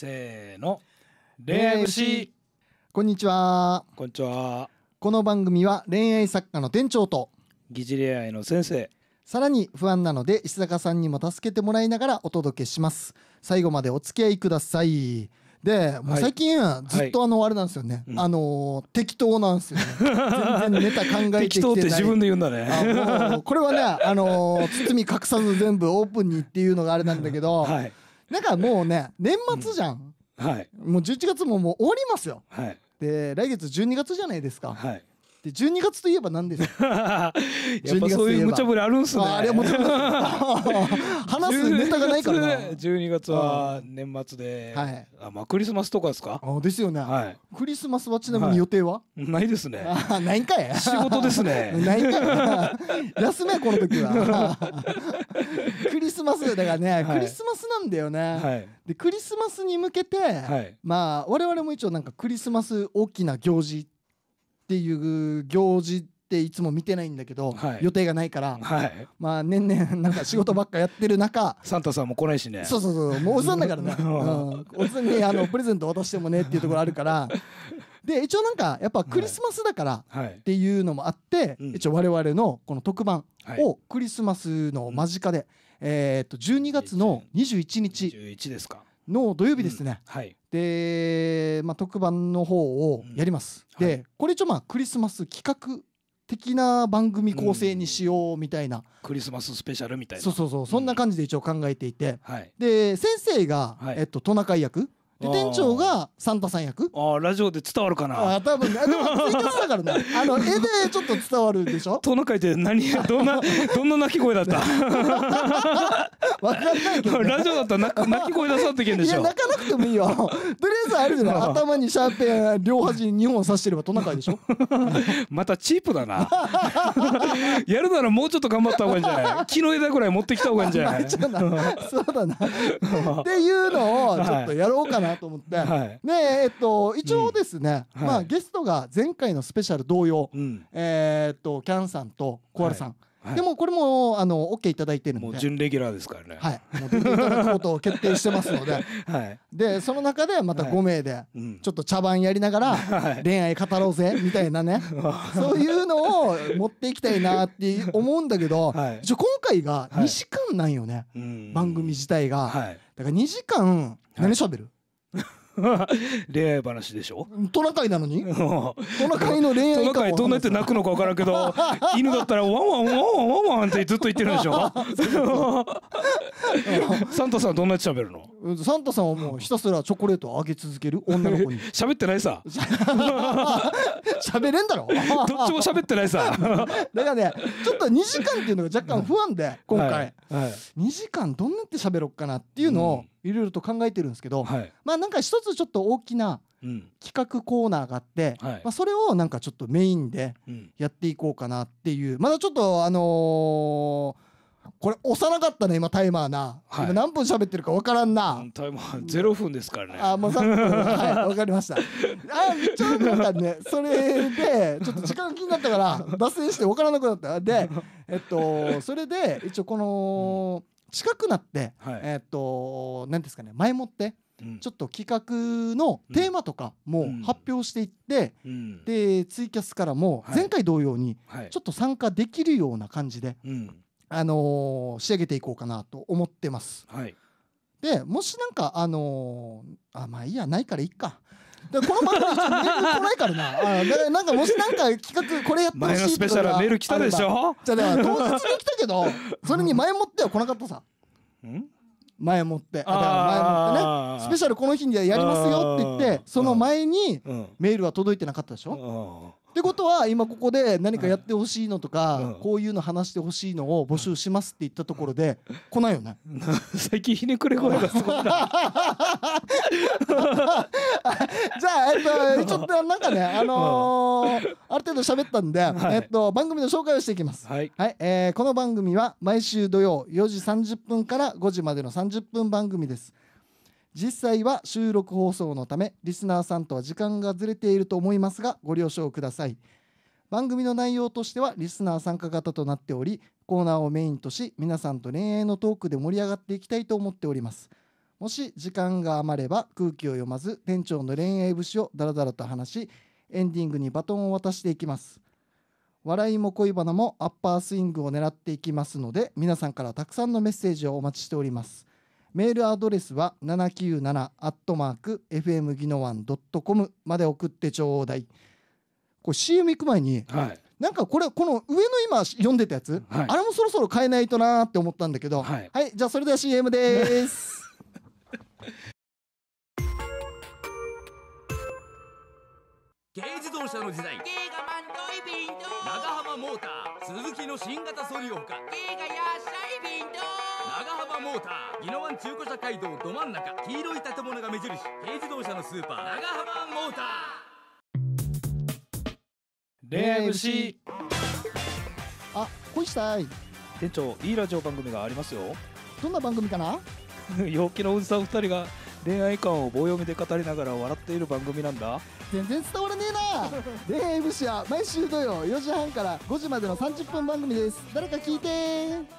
せーの恋愛節こんにちはこんにちはこの番組は恋愛作家の店長と疑似恋愛の先生さらに不安なので石坂さんにも助けてもらいながらお届けします最後までお付き合いくださいで、もう最近ずっとあのあれなんですよね、はい、あのー、適当なんですよね 全然ネタ考えてきてない適当って自分で言うんだねこれはねあのー、包み隠さず全部オープンにっていうのがあれなんだけど、はいなんかもうね年末じゃん、はいもう11月ももう終わりますよはいで来月12月じゃないですか、はいで12月といえば何ですか やっぱそういう無茶ぶりあるんすねああれは話すネタがないからな12月は年末で、はい、あまあクリスマスとかですかあですよね、はい、クリスマスはちなみに予定は、はい、ないですねないんかい仕事ですね ないんかい 休めこの時は クリスマスだからね、はい、クリスマスなんだよね、はい、でクリスマスに向けて、はい、まあ我々も一応なんかクリスマス大きな行事っていう行事っていつも見てないんだけど、はい、予定がないから、はい、まあ年々なんか仕事ばっかやってる中 サンタさんも来ないしねそうそうそうもうおじさんだからね、うん、おじさんにあのプレゼント渡してもねっていうところあるからで一応なんかやっぱクリスマスだからっていうのもあって、うん、一応我々のこの特番をクリスマスの間近で、えっと12月の21日の土曜日ですね、はい、で、まあ、特番の方をやります、でこれ一応まあクリスマス企画的な番組構成にしようみたいな、うん、クリスマススペシャルみたいなそうそうそう、うん、そんな感じで一応考えていて、はい、で先生が、はい、えっと、トナカイ役で店長がサンタさん役ああラジオで伝わるかなあ多分でもツイだからね あの絵でちょっと伝わるでしょトナカイって何どんな どんな鳴き声だった わかんないけど、ね、ラジオだったら鳴き声出さってけんでしょいや鳴かなくてもいいよとりあえずあるじゃない頭にシャーペン両端に2本刺してればトナカイでしょまたチープだなやるならもうちょっと頑張った方がいいんじゃない木の枝ぐらい持ってきた方がいいんじゃないそうだなっていうのをちょっとやろうかななと思って、はい、でえっと一応ですね、うん、まあ、ゲストが前回のスペシャル同様、うん、えー、っとキャンさんとコアルさん、はいはい、でもこれもあの OK いただいてるんでもう準レギュラーですからねはいもう出ていただくことを決定してますので、はい、でその中でまた5名で、ちょっと茶番やりながら恋愛語ろうぜみたいなね、はい、そういうのを持っていきたいなって思うんだけど、はい、今回が2時間なんよね、番組自体が、だから2時間何しゃべる、恋愛話でしょトナカイなのに トナカイの恋愛トナカイどうなって泣くのか分からんけど犬だったらワンワンワンワンワンワンってずっと言ってるんでしょ サンタさんどんなやつ喋るのサンタさんはもうひたすらチョコレートあげ続ける女の子に喋ってないさ喋れんだろどっちも喋ってないさだからねちょっと2時間っていうのが若干不安で今回、はいはい、2時間どんなって喋ろっかなっていうのを、うんいろいろと考えてるんですけど、はい、まあなんか一つちょっと大きな企画コーナーがあって、うん、まあ、それをなんかちょっとメインでやっていこうかなっていう、まだちょっとあのーこれ押さなかったね今タイマーな、はい、今何分喋ってるか分からんなタイマー0分ですからねあもう3分 はい分かりましたあ一応な分かねそれでちょっと時間気になったから脱線して分からなくなったでえっとそれで一応この、うん近くなって、はい、えー、っと何ですかね前もって。ちょっと企画のテーマとかも発表していって、うん、でツイキャスからも前回同様にちょっと参加できるような感じで、はいあのー、仕上げていこうかなと思ってます。はい、でもしなんかあのー、あまあいいやないからいっかでこの番組メール来ないからな。あだからなんかもしなんか企画これやってほしい前のスペシャルメール来たでしょ。じゃあ当日に来たけど、それに前もっては来なかったさ。前もって、だから前もってね、スペシャルこの日にやりますよって言って、その前にメールは届いてなかったでしょ。ってことは今ここで何かやってほしいのとか、こういうの話してほしいのを募集しますって言ったところで来ないよね 最近ひねくれ声がすごいな じゃあ、えっと、ちょっとなんかね、あのー、ある程度喋ったんで、はい、えっと、番組の紹介をしていきます。はい、はい、えー、この番組は毎週土曜4時30分から5時までの30分番組です。実際は収録放送のためリスナーさんとは時間がずれていると思いますがご了承ください番組の内容としてはリスナー参加型となっておりコーナーをメインとし皆さんと恋愛のトークで盛り上がっていきたいと思っておりますもし時間が余れば空気を読まず店長の恋愛節をダラダラと話しエンディングにバトンを渡していきます笑いも恋バナもアッパースイングを狙っていきますので皆さんからたくさんのメッセージをお待ちしておりますメールアドレスは七七九アット 797-fm ギノワントコムまで送ってちょうだい。これ CM 行く前に、はい、なんかこれ、この上の今読んでたやつ、はい、あれもそろそろ変えないとなーって思ったんだけど、はい、はい、じゃあそれでは CM です。軽自動車の時代軽が満トイ便当長浜モーター鈴木の新型ソリオほか軽が野菜便当長浜モーター宜野湾中古車街道ど真ん中黄色い建物が目印軽自動車のスーパー長浜モーター恋愛虫あ恋したい店長いいラジオ番組がありますよどんな番組かな 陽気のおじさん二人が恋愛観を棒読みで語りながら笑っている番組なんだ全然伝わらねえな恋愛武 c は毎週土曜4時半から5時までの30分番組です誰か聞いて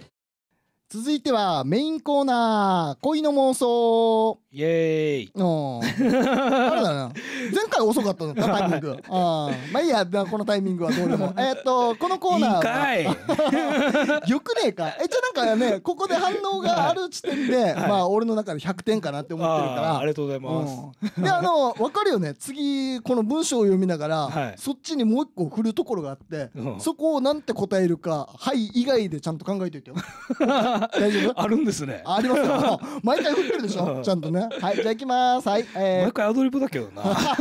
続いてはメインコーナー恋の妄想イエーイおあれだな前回遅かったの タイミングあまあいいやこのタイミングはどうでも えっとこのコーナーよ くねえかえじゃなんかねここで反応がある時点で、はい、まあ俺の中で100点かなって思ってるからありがとうございます、であの分かるよね次この文章を読みながら、はい、そっちにもう一個振るところがあって、うん、そこをなんて答えるか「はい」以外でちゃんと考えといてよ大丈夫あるんですねありますよ 毎回振ってるでしょちゃんとねはいじゃあ行きますはい、えー、毎回アドリブだけどな 行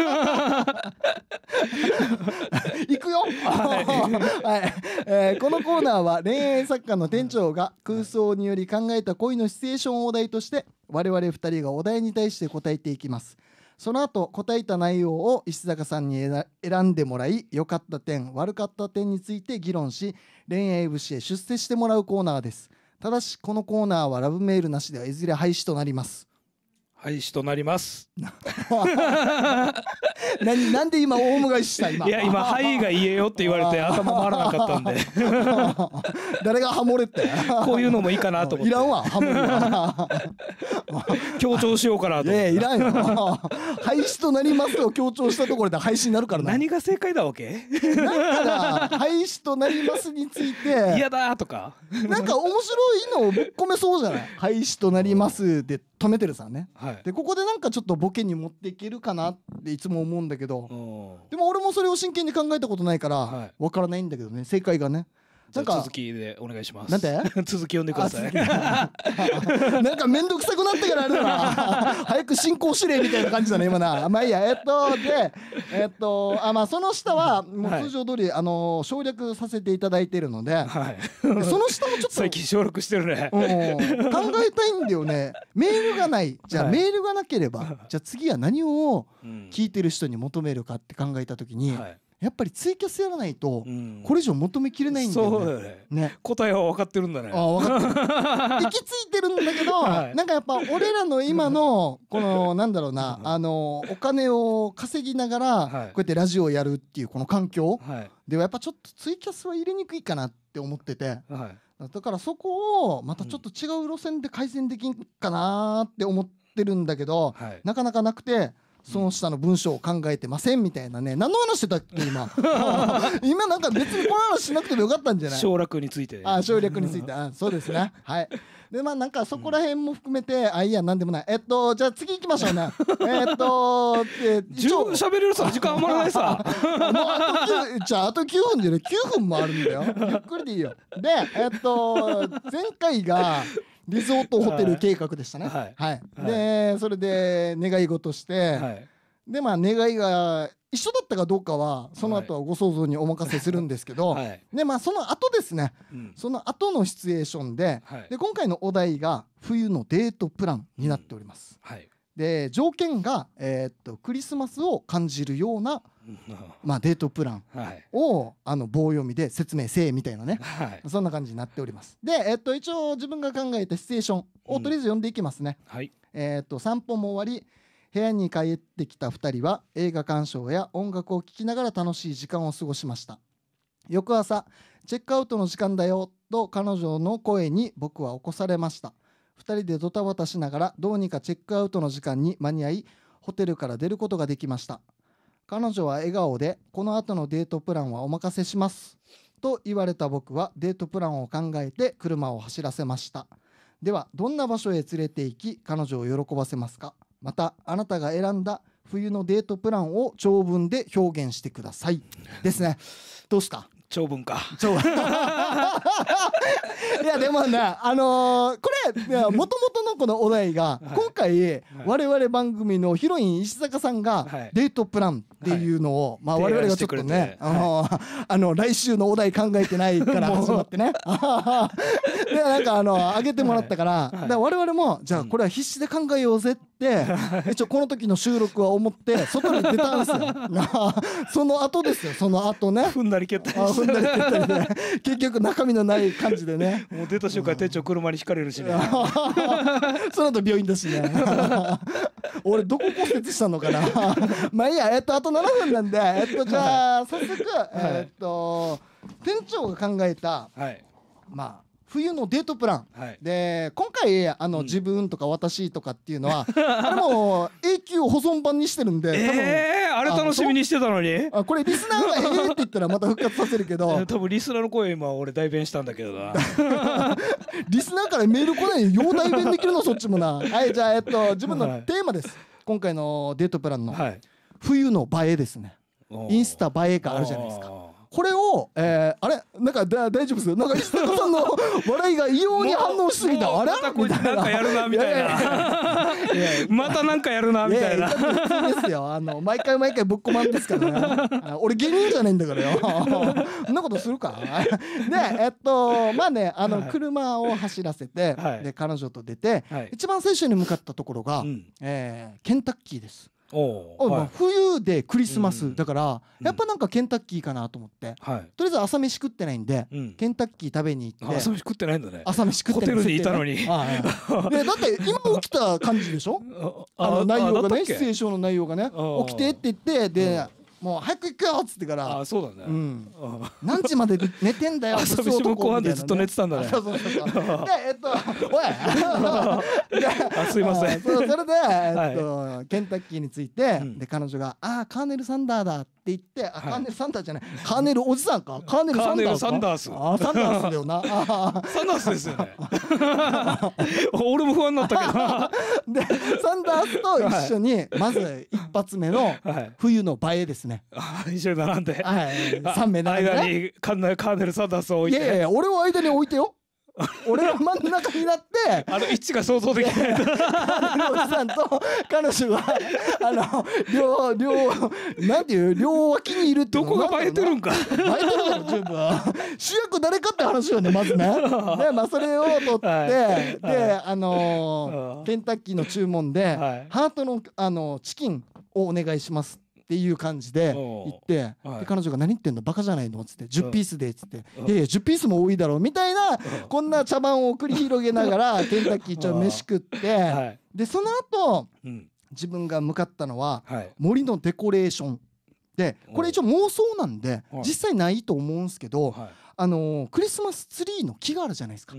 くよはい、えー、このコーナーは恋愛作家の店長が空想により考えた恋のシチュエーションをお題として我々二人がお題に対して答えていきますその後答えた内容を石坂さんに選んでもらい良かった点悪かった点について議論し恋愛節へ出世してもらうコーナーですただしこのコーナーはラブメールなしではいずれ廃止となります廃止となります。何なんで今オウム返しした今。いや今はいが言えよって言われて頭回らなかったんで。誰がハモれって。こういうのもいいかなと思って。いらんわハモる。強調しようかなと。て。いらんよ。廃止となりますを強調したところで廃止になるからな。何が正解だわけ？なんか廃止となりますについて。嫌だとか。なんか面白いのをぶっ込めそうじゃない。廃止となりますで止めてるさんね、はい、でここでなんかちょっとボケに持っていけるかなっていつも思うんだけどでも俺もそれを真剣に考えたことないから、分からないんだけどね正解がねなんか続きでお願いします。なんて 続き読んでください。なんか面倒くさくなってからあれだな。早く進行指令みたいな感じだね今な。まあいいやえっとでえっとあまあその下はもう通常通り、はい、あの省略させていただいてるので、はい、その下もちょっと最近省略してるね。考えたいんだよね。メールがないじゃあ、はい、メールがなければじゃあ次は何を聞いてる人に求めるかって考えた時に。はいやっぱりツイキャスやらないとこれ以上求めきれないんだよねうんよねね、答えは分かってるんだねあ分かってる 行き着いてるんだけど、はい、なんかやっぱ俺らの今のこの なんだろうなあのお金を稼ぎながらこうやってラジオをやるっていうこの環境ではやっぱちょっとツイキャスは入れにくいかなって思ってて、はい、だからそこをまたちょっと違う路線で改善できんかなって思ってるんだけど、はい、なかなかなくて。その下の文章を考えてませんみたいなね何の話してたっけ今 今なんか別にこの話しなくてもよかったんじゃない省略についてあ省略についてあそうですね はいでまあなんかそこら辺も含めて、あいや何でもないえっとじゃあ次行きましょうね えっと十分喋れるさ時間余らないさじゃああと9分じゃね9分もあるんだよゆっくりでいいよでえっと前回がリゾートホテル計画でしたね。はい。はいはい、で、それで願い事して、はい、で、まあ願いが一緒だったかどうかは、その後はご想像にお任せするんですけど、で、まあその後ですね、うん、その後のシチュエーションで、で、今回のお題が冬のデートプランになっております。うん、はい。で条件が、えー、っとクリスマスを感じるような、まあ、デートプランを、はい、あの棒読みで説明せえみたいなね、はい、そんな感じになっておりますで、えー、っと一応自分が考えたシチュエーションをとりあえず読んでいきますね、うん、はい、えっと散歩も終わり部屋に帰ってきた2人は映画鑑賞や音楽を聴きながら楽しい時間を過ごしました翌朝チェックアウトの時間だよと彼女の声に僕は起こされました2人でドタバタしながらどうにかチェックアウトの時間に間に合いホテルから出ることができました彼女は笑顔でこの後のデートプランはお任せしますと言われた僕はデートプランを考えて車を走らせましたではどんな場所へ連れて行き彼女を喜ばせますかまたあなたが選んだ冬のデートプランを長文で表現してくださいですねどうした長文か いやでもねあのー、これもともとのこのお題が、今回、我々番組のヒロイン石坂さんがデートプランっていうのを、まあ我々がちょっとね、あのあの来週のお題考えてないから始まってね でなんかあのあげてもらったから,、はい、我々もじゃあこれは必死で考えようぜって、一応この時の収録は思って外に出たんですよその後ですよその後ね踏んだり蹴ったり踏んだりったりね 結局中身のない感じでねもう出た瞬間、店長車にひかれるしね その後病院だしね 俺どこ骨折したのかなまあいいやえっとあと7分なんでえっとじゃあ早速、はい、えっと店長が考えた、はい、まあ冬のデートプラン、はい、で今回あの、うん、自分とか私とかっていうのは あれも永久保存版にしてるんで、えー、多分、あれ楽しみにしてたのにあこれリスナーが「ええって言ったらまた復活させるけど 多分リスナーの声今俺代弁したんだけどなリスナーからメール来ないよう代弁できるのそっちもなはいじゃあえっと自分のテーマです、はい、今回のデートプランの、はい、冬の映えですねインスタ映えがあるじゃないですかこれを、えー、なんかだ大丈夫ですよ。なんか石坂さんの笑いが異様に反応しすぎたあれまたこいつなんかやるなみたいなまたなんかやるなみたいなですよあの毎回毎回ぶっこまんですからね俺芸人じゃねえんだからよそんなことするかでえっとまあねあの車を走らせて、で彼女と出て、一番最初に向かったところが、うえケンタッキーですまあ、冬でクリスマスだから、やっぱなんかケンタッキーかなと思って、とりあえず朝飯食ってないんで、ケンタッキー食べに行って朝飯食ってないんだね朝飯食ってないホテルにいたのに、は い だって今起きた感じでしょあの内容がねシチュエーションの内容がね起きてって言ってで、もう早く行くよっつってからあそうだね、うん、何時まで寝てんだよ遊び も後半でずっと寝てたんだねそうそうそう でえっとおい あすいませんそれで、えっと、はい、ケンタッキーについて、うん、で彼女が「ああカーネル・サンダーだ」って言って「はい、カーネル・サンダーじゃないカーネルおじさんかカーネル・サンダースサンダースだよなサンダースですよね俺も不安になったけどでサンダースと一緒に、はい、まず一発目の冬の映えですねね。ああ、一緒に並んで。はい。三名並んで、ね。間にカーネル・サンダースを置いて。いやいや、俺を間に置いてよ。俺は真ん中になって あの位置が想像できないカーネルおじさんと彼女はあの両両なんていう両脇にいるどこが映えてるんか映えてるだろ十分主役誰かって話よねまずねで まあそれを取って、はい、で、はい、あのー、ケンタッキーの注文で、はい、ハートのあのチキンをお願いしますっていう感じで行って、で彼女が「何言ってんのバカじゃないの?」っつって「10ピースで」っつって「いやいや10ピースも多いだろ」みたいなこんな茶番を繰り広げながらケンタッキーちゃん飯食ってでその後自分が向かったのは森のデコレーションでこれ一応妄想なんで実際ないと思うんですけどあのクリスマスツリーの木があるじゃないですか。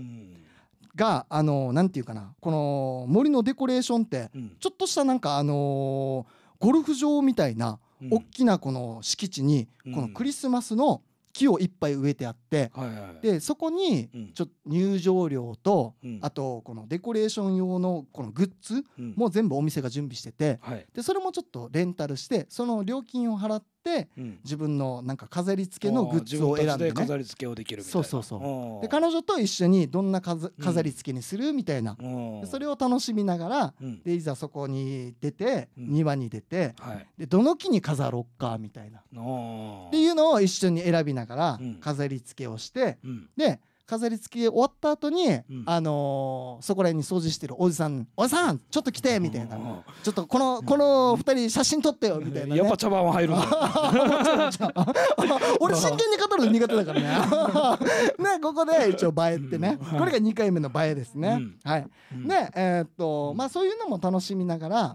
があのなんていうかなこの森のデコレーションってちょっとしたなんかあのーゴルフ場みたいな大きなこの敷地にこのクリスマスの木をいっぱい植えてあっ、はいはい、でそこにちょ入場料と、うん、あとこのデコレーション用のこのグッズも全部お店が準備してて、うんでそれもちょっとレンタルしてその料金を払って、うん、自分のなんか飾り付けのグッズを選んで、ね,、飾り付けをできるそうそうそうで彼女と一緒にどんな飾り付けにするみたいな、それを楽しみながら、でいざそこに出て、庭に出て、はい、でどの木に飾ろうかみたいなっていうのを一緒に選びながら飾り付けけをして、うん、で飾り付け終わった後に、うん、あのー、そこら辺に掃除してるおじさん「おじさんちょっと来て」みたいな「ちょっとこのこの2人写真撮ってよ」みたいな、ね、やっぱ茶番は入る 俺真剣に語るの苦手だからね ねここで一応映えってね、うん、これが2回目の映えですね、うん、はい、ねえー、っとまあそういうのも楽しみながら、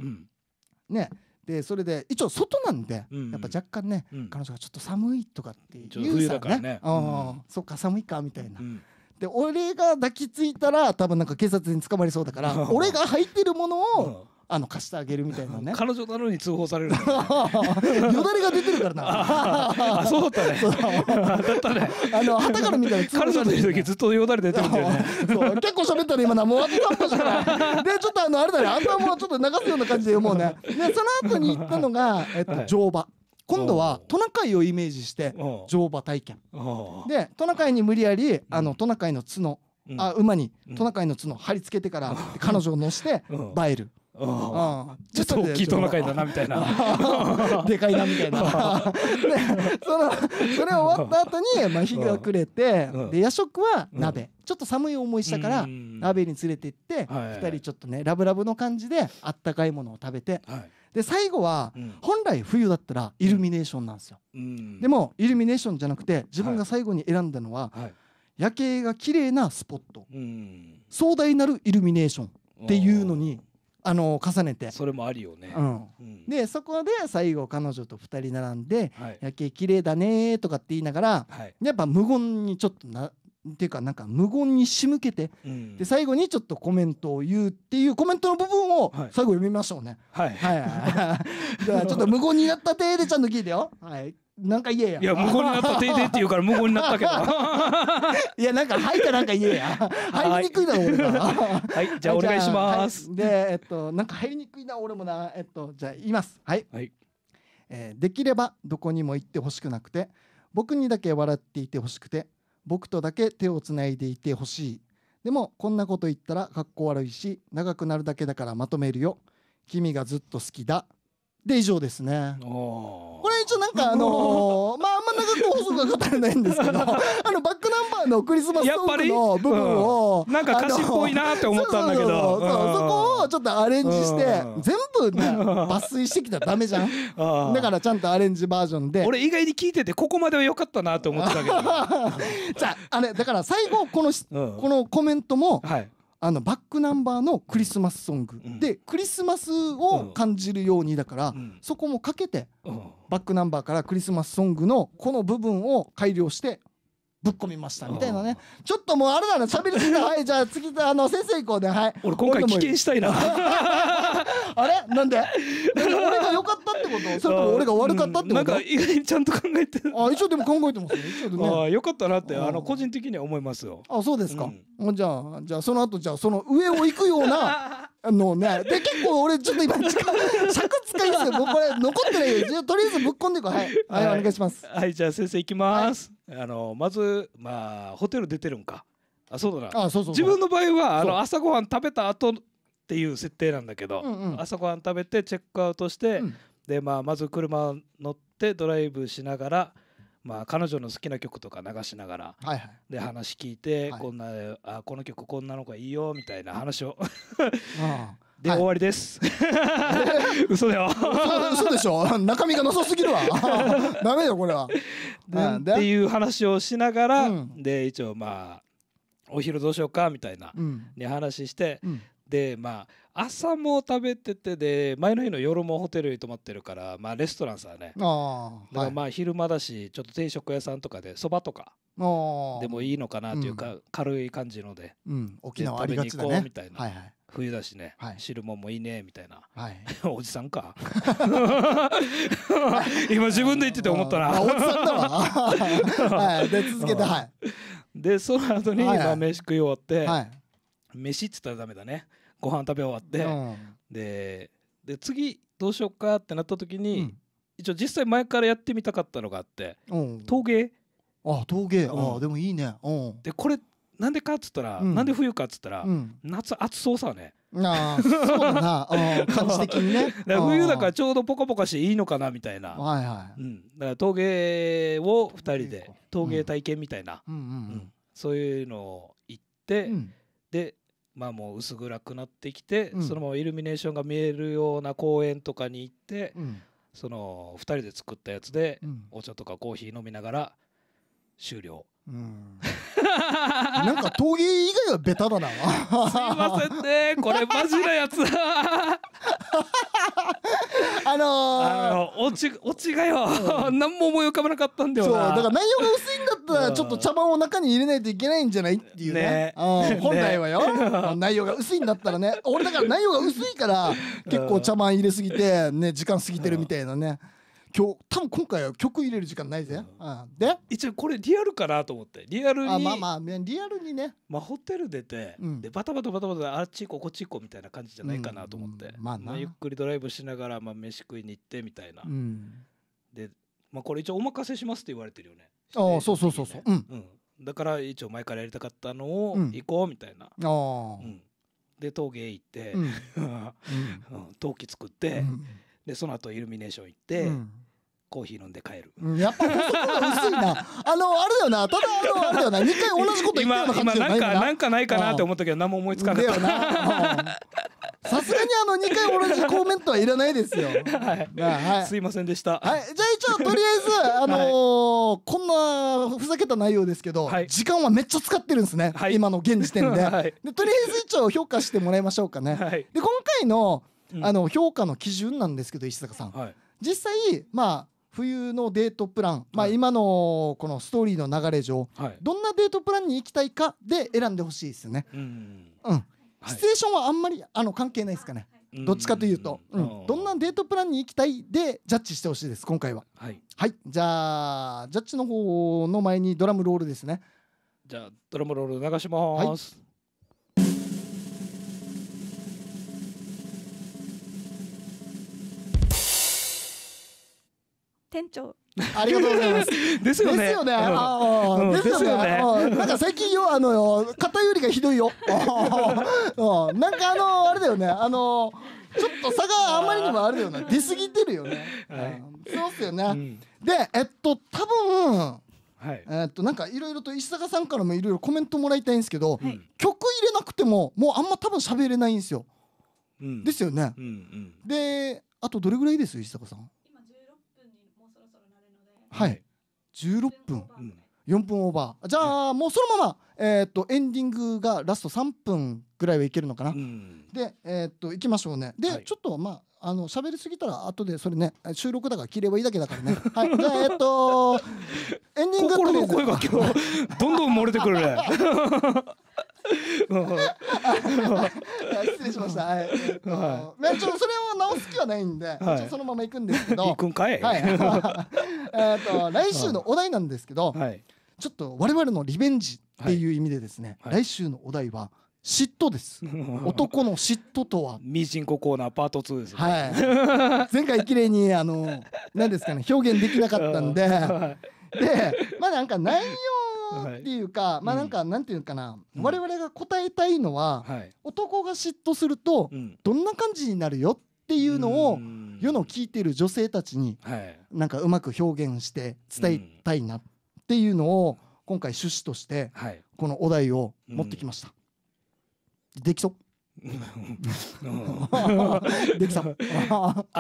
ねでそれで一応外なんで、うんうん、やっぱ若干ね、うん、彼女がちょっと寒いとかっていうさねね、うん、そっか寒いかみたいな。うん、で俺が抱きついたら多分なんか警察に捕まりそうだから俺が履いてるものをあの貸してあげるみたいなね 彼女なのに通報される よだれが出てるからな あそうだねだったねあの旗から見たら彼女の時ずっとよだれ出てるんだよね結構喋ったね今なもうあと半分からでちょっとあのあれだねあんたもちょっと流すような感じで読もうねでその後に行ったのが、えっと、乗馬、今度はトナカイをイメージして乗馬体験でトナカイに無理やりあのトナカイの角、うん、あ馬にトナカイの角貼り付けてから彼女を乗して映える。ちょっと大きいトナカイだなみたいなでかいなみたいな でそのそれ終わった後にまに日が暮れてで夜食は鍋、ちょっと寒い思いしたから鍋に連れて行って2人ちょっとねラブラブの感じであったかいものを食べて、で最後は本来冬だったらイルミネーションなんですよ、でもイルミネーションじゃなくて自分が最後に選んだのは、夜景が綺麗なスポット、壮大なるイルミネーションっていうのにあの重ねてそれもあるよね、うんうん、でそこで最後彼女と2人並んで「はい、夜景綺麗だね」とかって言いながら、はい、やっぱ無言にちょっとなっていうかなんか無言に仕向けて、うん、で最後にちょっとコメントを言うっていうコメントの部分を最後読みましょうねはい、はい、じゃあちょっと無言になった手でちゃんと聞いてよはいなんか言えや。いや、無言になった停電って言うから無言になったけど。いや、なんか、入っかなんか言えや。入りにくいな、俺が。はい、じゃあお願いします。で、えっと、なんか入りにくいな、俺もな。えっと、じゃあ言います。はい。はい、えー、できればどこにも行ってほしくなくて、僕にだけ笑っていてほしくて、僕とだけ手をつないでいてほしい。でも、こんなこと言ったら格好悪いし、長くなるだけだからまとめるよ。君がずっと好きだ。で以上ですね。これ一応なんかあのー、まああんま長く細くが語れないんですけど あのバックナンバーのクリスマスソングの部分を、うん、なんか歌詞っぽいなって思ったんだけどそこをちょっとアレンジして全部、ね、抜粋してきたらダメじゃん だからちゃんとアレンジバージョンで俺意外に聞いててここまでは良かったなと思ってたけどじゃああれだから最後この、うん、このコメントも、はいあのバックナンバーのクリスマスソング、うん、でクリスマスを感じるようにだから、うん、そこもかけて、うん、バックナンバーからクリスマスソングのこの部分を改良してぶっ込みましたみたいなねちょっともうあれだな喋りすぎた はいじゃあ次あの先生行こうねはい俺今回棄権したいな あれなんで俺が良かったってこと それとも俺が悪かったってこと、なんか意外にちゃんと考えてあ一応でも考えてますね一ねあ良かったなってあの個人的には思いますよあそうですか、うん、じゃあじゃあその後じゃあその上を行くようなあのね、で、結構俺ちょっと今、時間尺使いですよ。もうこれ残ってないよ。とりあえずぶっこんでいこう。はい。はい、はい、お願いします。はい、じゃあ先生いきます。はいあのまず、まあ、ホテル出てるんかあそうだなあそうそう自分の場合はあの朝ごはん食べた後っていう設定なんだけど、うんうん、朝ごはん食べてチェックアウトして、うん、で、まあ、まず車乗ってドライブしながら、まあ、彼女の好きな曲とか流しながら、はいはい、で話聞いて、はい、こんなあこの曲こんなのがいいよみたいな話をで、はい、終わりです。嘘だよ嘘でしょ。中身がなさすぎるわ。ダメよこれは。っていう話をしながら、うん、で一応まあお昼どうしようかみたいな、に話して、うん、でまあ朝も食べててで前の日の夜もホテルに泊まってるからまあレストランさね。だからまあ昼間だしちょっと定食屋さんとかでそばとか。でもいいのかなというか、軽い感じので、沖縄ありがちだねみたいな、はいはい冬だしね、はい、汁ももいいねみたいな、はい、おじさんか 今自分で言ってて思ったなおじさんだわ、はい、で続けてはいでその後に、はいはい、飯食い終わって、はい、飯っつったらダメだねご飯食べ終わって、うん、でで次どうしようかってなった時に、うん、一応実際前からやってみたかったのがあって、うん、陶芸あ陶芸あ、うん、でもいいね、うん、でこれなんでかっつったら、うん、なんで冬かっつったら、うん、夏暑そうさね。あそうだな感じ 的にね冬だからちょうどポカポカしていいのかなみたいな、はいはいうん、だから陶芸を2人で陶芸体験みたいな、うんうんうんうん、そういうのを行って、でまあもう薄暗くなってきて、そのままイルミネーションが見えるような公園とかに行って、その2人で作ったやつで、お茶とかコーヒー飲みながら終了。なんか陶芸以外はベタだなすいませんねこれマジなやつ あのー、あのオチオチがよ、うん、何も思い浮かばなかったんだよなそうだから内容が薄いんだったらちょっと茶番を中に入れないといけないんじゃないっていうね、ね、本来はよ、ね、内容が薄いんだったらね俺だから内容が薄いから結構茶番入れすぎてね時間過ぎてるみたいなね、今日多分今回は曲入れる時間ないぜ、うん、で一応これリアルかなと思ってリアルにあまあまあリアルにね、まあ、ホテル出て、うん、でバタバタバタバタあっち行こうこっち行こうみたいな感じじゃないかなと思って、うん、まあ、まあ、ゆっくりドライブしながら、まあ、飯食いに行ってみたいな、で、まあ、これ一応お任せしますって言われてるよねああそうそうそうそう、うんうん、だから一応前からやりたかったのを行こうみたいな、ああ、で陶芸行って、陶器作って、でその後イルミネーション行って、コーヒー飲んで帰る、うん、やっぱ細は薄いなあのあれだよなただあのあれだよな二回同じこと言ったような感じじゃないかななんかないかなって思ったけど何も思いつかなかったさすがにあの二回同じコメントはいらないですよ、はいはい、すいませんでした、はい、じゃあ一応とりあえずあのーはい、こんなふざけた内容ですけど、はい、時間はめっちゃ使ってるんですね、はい、今の現時点で はい、で、とりあえず一応評価してもらいましょうかね、はい、で今回の「あの評価の基準なんですけど石坂さん、はい、実際まあ冬のデートプラン、まあ、今のこのストーリーの流れ上、はい、どんなデートプランに行きたいかで選んでほしいですよね。うん、うん、シチュエーションはあんまりあの関係ないですかね。どっちかというと、うん、どんなデートプランに行きたいでジャッジしてほしいです今回は、はい、はい、じゃあジャッジの方の前にドラムロールですねじゃあドラムロール流します、店長ありがとうございます。ですよね。ですよね。あですよね。なんか最近よ、あの、肩よりがひどいよ。なんかあの、あれだよね。あの、ちょっと差があまりにもあれだよね。出過ぎてるよね。そうっすよね。で、えっと、多分、えっと、なんかいろいろと石坂さんからもいろいろコメントもらいたいんですけど、曲入れなくても、もうあんま多分喋れないんですよ。ですよね。で、あとどれぐらいです石坂さん。はい、16分、うん、4分オーバーじゃあ、もうそのまま、えー、っとエンディングがラスト3分ぐらいはいけるのかな、うん、で、えー、っといきましょうねで、はい、ちょっとまああの喋りすぎたら後でそれね収録だから切ればいいだけだからね はいじゃあえー、っとエンディング心の声が今日どんどん漏れてくるね 失礼しました。はい。えっちょっとそれを直す気はないんで、はい、そのまま行くんですけど。行くんかい。はい。えっと、来週のお題なんですけど、はい、ちょっと我々のリベンジっていう意味でですね、来週のお題は。嫉妬です。男の嫉妬とは。ミジンココーナーパート2です、ね。はい。前回綺麗に、あの、何ですかね、表現できなかったんで。で、まあ、なんか内容っていうか、はい、まあなんか、なんていうかな、うん、我々が答えたいのは、男が嫉妬すると、どんな感じになるよっていうのを世の聞いてる女性たちに、なんかうまく表現して伝えたいなっていうのを、今回趣旨として、このお題を持ってきました。できそうできたあ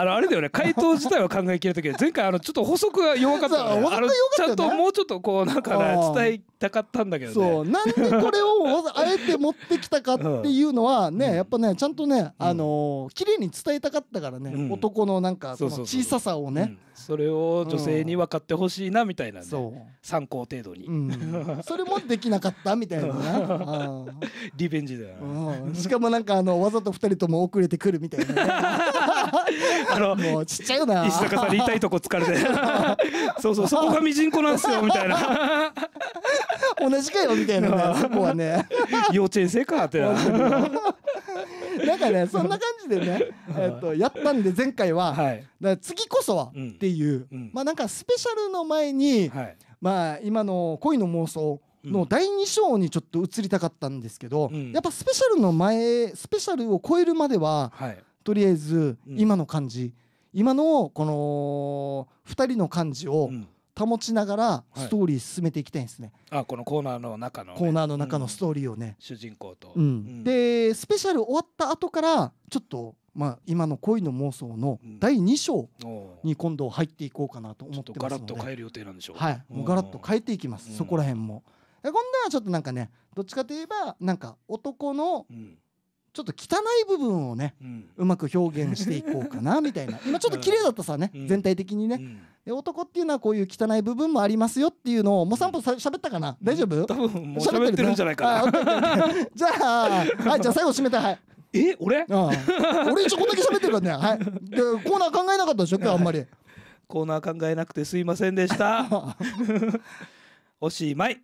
のあれだよね回答自体は考えきれたけど前回あのちょっと補足が弱かった、ちゃんともうちょっとこうなんか、ね、伝えたかったんだけど、ね、そうなんでこれをあえて持ってきたかっていうのは ね、うん、やっぱねちゃんとね、うん、あのー、綺麗に伝えたかったからね、うん、男のなんかその小ささをねそれを女性に分かってほしいなみたいな、ね、参考程度に、それもできなかったみたいな リベンジだよ、うん、しかもなんかあのわざと2人とも遅れてくるみたいな、あのもうちっちゃいよな石坂さんいいとこ疲れてそうそうそこがミジンコなんですよみたいな同じかよみたいなね そこはね幼稚園生かってな なんかねそんな感じでね えっとやったんで前回は、はい、次こそはっていう、うんまあなんかスペシャルの前に、はい、まあ今の恋の妄想の第2章にちょっと移りたかったんですけど、うん、やっぱスペシャルの前スペシャルを超えるまでは、はい、とりあえず今の感じ、今のこの2人の感じを、うん保ちながらストーリー進めていきたいんですね、はい、あこのコーナーの中の、ね、コーナーの中のストーリーをね、うん、主人公と、うん、でスペシャル終わった後からちょっとまあ今の恋の妄想の第2章に今度入っていこうかなと思ってますので、うん、ガラッと変える予定なんでしょうはいもうガラッと変えていきます、そこら辺も今度はちょっとなんかねどっちかといえばなんか男の、うんちょっと汚い部分をね、うん、うまく表現していこうかな みたいな今ちょっと綺麗だったさね、うん、全体的にね、うん、で男っていうのはこういう汚い部分もありますよっていうのをもう3分さ喋ったかな大丈夫多分もう喋ってるんじゃないかな じゃあ、はい、じゃあ最後締めたいはいえ俺、うん、俺一応こんだけ喋ってるからねはいでコーナー考えなかったでしょ今日あんまりコーナー考えなくてすいませんでしたお しまい